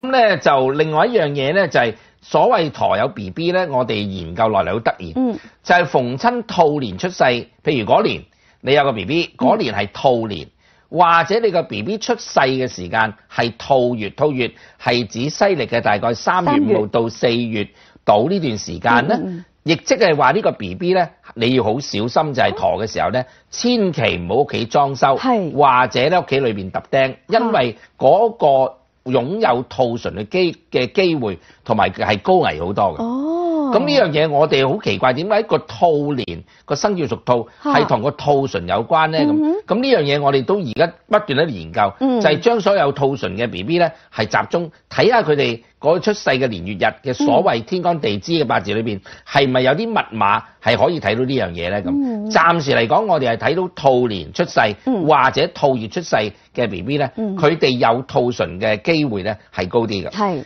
咁咧就另外一样嘢咧，就系所谓陀有 B B 咧，我哋研究落嚟好突然，嗯，就系逢親兔年出世，譬如嗰年你有个 B B，嗰年系兔年，或者你个 B B 出世嘅时间系兔月，兔月系指西历嘅大概三月五号到四月到呢段时间咧，亦即系话呢个 B B 咧，你要好小心就系陀嘅时候咧，千祈唔好屋企装修，系或者咧屋企里边揼钉，因为嗰个。擁有兔唇嘅機嘅機會同埋係高危好多嘅。哦。咁呢樣嘢我哋好奇怪，點解個兔年個生肖屬兔係同個兔唇有關咧？咁咁呢樣嘢我哋都而家不斷喺度研究，就係將所有兔唇嘅 B B 咧係集中睇下佢哋嗰出世嘅年月日嘅所謂天干地支嘅八字裏邊，係咪有啲密碼係可以睇到呢樣嘢咧？咁。暫時嚟講，我哋係睇到兔年出世或者兔月出世嘅 B B 咧，佢哋有兔唇嘅機會咧係高啲嘅。